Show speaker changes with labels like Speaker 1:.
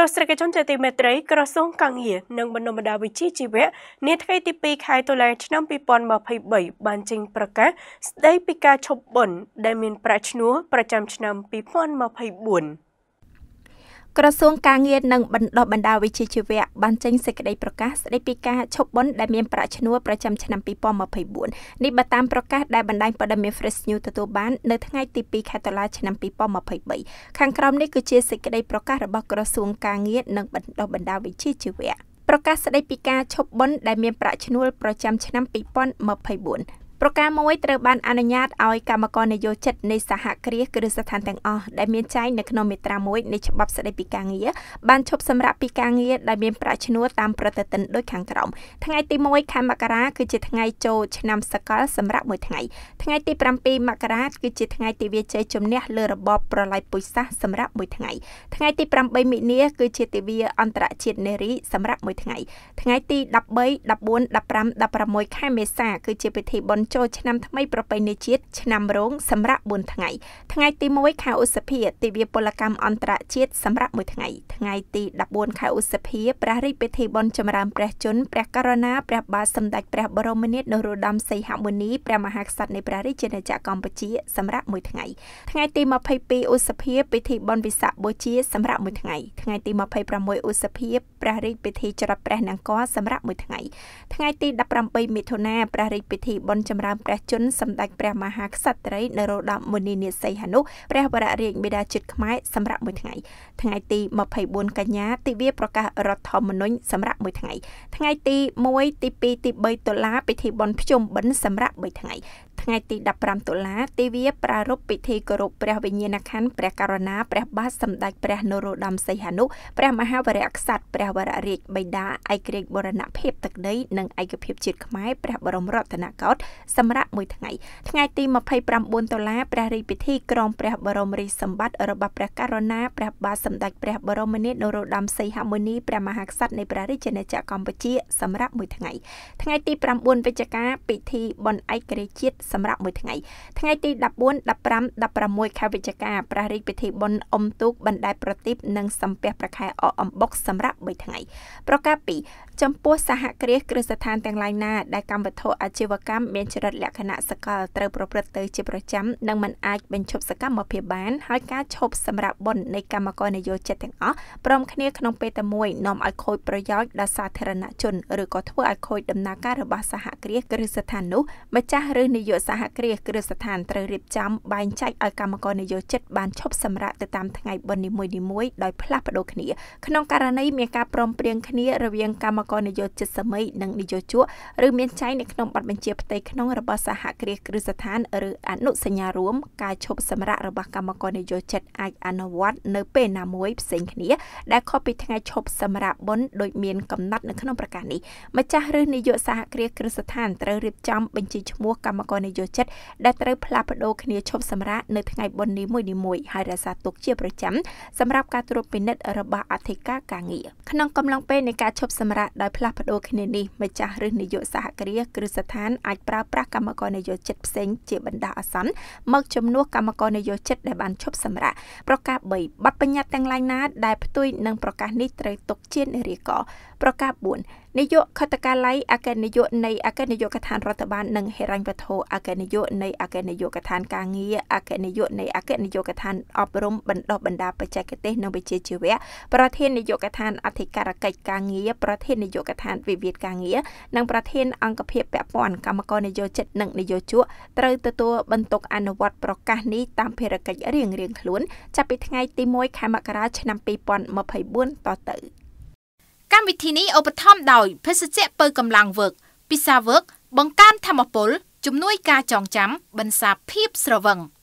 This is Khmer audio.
Speaker 1: ទស្សនវិជ្ជាទីមេត្រីក្រសួងកាងារនិងបណ្ដុំបណ្ដាវិជ្ជាជីវៈនាថ្ងៃទី2ខែតុលាឆ្នាំ2023បានចេញប្រកាសស្ដីពីការឈប់បុណ្យដែលមាន ប្រាក់ឈ្នួលប្រចាំឆ្នាំ2024ក្រសួងការងារនិងបណ្ដុះបណ្ដាលវិជ្ជាជីវៈបានចេញសេចក្តីប្រកាសស្តីពីការឈប់បុណ្យដែលមានប្រាក់ឈ្នួលប្រចាំឆ្នាំ2024នេះបើតាមប្រកាសដែលបណ្ដាញព័ត៌មាន Fresh News ទទួលបាននៅថ្ងៃទី2ខែតុលាឆ្នាំ2023ខាងក្រោមនេះគឺជាសេចក្តីប្រកាសរបស់ក្រសួងការងារនិងបណ្ដុះបណ្ដាលវិជ្ជាជីវៈប្រកាសស្តីពីការឈប់បុណ្យដែលមានប្រាក់ឈ្នួលប្រចាំឆ្នាំ2024ប្រការមួយត្រូវបានអនុញ្ញាតឲ្យកម្មករនយោជិតនៃសហគ្រាសគ្រឹះស្ថានទាំងអស់ដែលមានចែងនៅក្នុងមាត្រា1នៃច្បាប់ស្តីពីការងារបានឈប់សម្រាកពីការងារដែលមានប្រាក់ឈ្នួលតាមប្រតិទិនដូចខាងក្រោមថ្ងៃទី1ខែមករាគឺជាថ្ងៃចូលឆ្នាំសកលសម្រាប់មួយថ្ងៃថ្ងៃទី7មករាគឺជាថ្ងៃទិវាជ័យជំនះលើរបបប្រល័យពូជសាសន៍សម្រាប់មួយថ្ងៃថ្ងៃទី8មិនិនាគឺជាទិវាអន្តរជាតិនារីសម្រាប់មួយថ្ងៃថ្ងៃទី13 14 15 16ខែមេសាគឺជាពិធីបុណ្យចូលឆ្នាំថ្មីប្រពៃណីជាតិឆ្នាំរោងសម្រាប់4ថ្ងៃថ្ងៃទី1ខែឧសភាទិវាពលកម្មអន្តរជាតិសម្រាប់1ថ្ងៃថ្ងៃទី14ខែឧសភាព្រះរាជពិធីបុណ្យចម្រើនព្រះជន្មព្រះករុណាព្រះបាទសម្ដេចព្រះបរមនាថនរោត្តមសីហមុនីព្រះមហាក្សត្រនៃព្រះរាជាណាចក្រកម្ពុជា សម្រាប់1ថ្ងៃថ្ងៃទី22ឧសភាពិធីបុណ្យវិសាខបូជាសម្រាប់1ថ្ងៃថ្ងៃទី26ឧសភាព្រះរាជពិធីច្រត់ព្រះនង្គ័លសម្រាប់មួយថ្ងៃថ្ងៃទី17មិថុនាព្រះរាជពិធីបុណ្យចម្រើនព្រះជន្មសម្ដេចព្រះមហាក្សត្រីនរោត្តមមុនិនាសីហនុព្រះវររាជបិតាជាតិខ្មែរសម្រាប់មួយថ្ងៃថ្ងៃទី24កញ្ញាទិវាប្រកាសរដ្ឋធម្មនុញ្ញសម្រាប់មួយថ្ងៃថ្ងៃទី1ទី2ទី3ដុល្លារពិធីបុណ្យភ្ជុំបិណ្ឌសម្រាប់3ថ្ងៃថ្ងៃទី15តុលាទេវាប្រារព្ធពិធីគោរពព្រះវិញ្ញាណក្ខន្ធព្រះករុណាព្រះបាទសម្ដេចព្រះ នរោត្តមសីហនុព្រះមហាវរៈក្សត្រព្រះវររាជបិតាឯករាជ្យបរណភាពទឹកដីនិងឯកភាពជាតិខ្មែរព្រះបរមរតនកោដ្ឋសម្រាប់មួយថ្ងៃថ្ងៃទី29តុលាព្រះរាជពិធីក្រងព្រះបរមរាជសម្បត្តិរបស់ព្រះករុណាព្រះបាទសម្ដេចព្រះបរមនាថនរោត្តមសីហមុនីព្រះមហាក្សត្រនៃព្រះរាជាណាចក្រកម្ពុជាសម្រាប់មួយថ្ងៃថ្ងៃទី9វិច្ឆិកា ពិធីបុណ្យឯករាជ្យជាតិសសម្រាប់មួយថ្ងៃថ្ងៃទី14 15 16ខែវិច្ឆិកាប្រារព្ធពិធីបុណ្យអុំទូកបណ្ដែតប្រទីបនិងសំពះប្រខែអអំបុកសម្រាប់3ថ្ងៃប្រការ2ចំពោះសហគ្រាសគ្រឹះស្ថានទាំងឡាយណាដែលកម្មវត្ថុអាជីវកម្មមានចរិតលក្ខណៈសកលត្រូវប្រព្រឹត្តទៅជាប្រចាំនិងមិនអាចបញ្ឈប់សកម្មភាពបាន ហើយការឈប់សម្រាប់បុណ្យនៃកម្មករនយោជិតទាំងអស់ព្រមគ្នាក្នុងពេលតែមួយនាំឲ្យខូចប្រយោជន៍ដល់សាធារណជនឬក៏ធ្វើឲ្យខូចដំណើរការរបស់សហគ្រាសគ្រឹះស្ថាននោះម្ចាស់ឬនាយកសហគ្រាសគ្រឹះស្ថានត្រូវរៀបចំបែងចែកឲ្យកម្មករនយោជិតបានឈប់សម្រាកទៅតាមថ្ងៃបុណ្យនីមួយៗដោយផ្លាស់ប្ដូរគ្នាក្នុងករណីមានការព្រមព្រៀងគ្នារវាងកម្មករនយោជិតសម័យនិងនយោជកឬមានចែងនៅក្នុងប័ណ្ណបញ្ជាផ្ទៃក្នុងរបស់សហគ្រាសគ្រឹះស្ថានឬអនុសញ្ញារួមការឈប់សម្រាករបស់កម្មករនយោជិតអាចអនុវត្តនៅពេលណាមួយផ្សេងគ្នាដែលខុសពីថ្ងៃឈប់សម្រាកបុណ្យដោយមានកំណត់នៅក្នុងប្រកាសនេះម្ចាស់ឬនយោសហគ្រាសគ្រឹះស្ថានត្រូវរៀបចំបញ្ជីឈ្មោះកម្មករនយោជិតដែលត្រូវផ្លាស់ប្ដូរគ្នាឈប់សម្រាកនៅថ្ងៃបុណ្យនីមួយនីមួយហើយរក្សាទុកជាប្រចាំសម្រាប់ការត្រួតពិនិត្យរបស់អធិការការងារក្នុងកំឡុងពេលនៃការឈប់សម្រាកដោយផ្លាស់ប្ដូរគ្នានេះម្ចាស់ឬនាយកសហគ្រាសគ្រឹះស្ថានអាចប្រើប្រាស់កម្មករនយោជិតផ្សេងជាបណ្ដោះអាសន្នមកជំនួសកម្មករនយោជិតដែលបានឈប់សម្រាកប្រការ3បទបញ្ញត្តិទាំងឡាយណាដែលផ្ទុយនឹងប្រកាសនេះត្រូវទុកជានារីកប្រការ4នាយកខត្តកាល័យអគ្គនាយកនៃអគ្គនាយកដ្ឋានរដ្ឋបាលនិងហិរញ្ញវត្ថុអគ្គគ្គនាយកនៃអគ្គនាយកដ្ឋានការងារអគ្គនាយកនៃអគ្គនាយកដ្ឋានអប់រំបណ្ដុះបណ្ដាលបច្ចេកទេសនិងវិជ្ជាជីវៈប្រធាននាយកដ្ឋានអធិការកិច្ចការងារប្រធាននាយកដ្ឋានវិវាទការងារនិងប្រធានអង្គភាពពាក់ព័ន្ធកម្មករនយោជិតនិងនយោជកត្រូវទទួលបន្ទុកអនុវត្តប្រកាសនេះតាមភារកិច្ចរៀងៗខ្លួន ចាប់ពីថ្ងៃទី1ខែមករាឆ្នាំ2024តទៅកម្មវិធីនេះឧបត្ថម្ភដោយភេសជ្ជៈពៅកម្លាំងវើកពិសាវើកបង្កើនធមពលជំនួយការចងចាំបន្សាភាពស្រវឹង។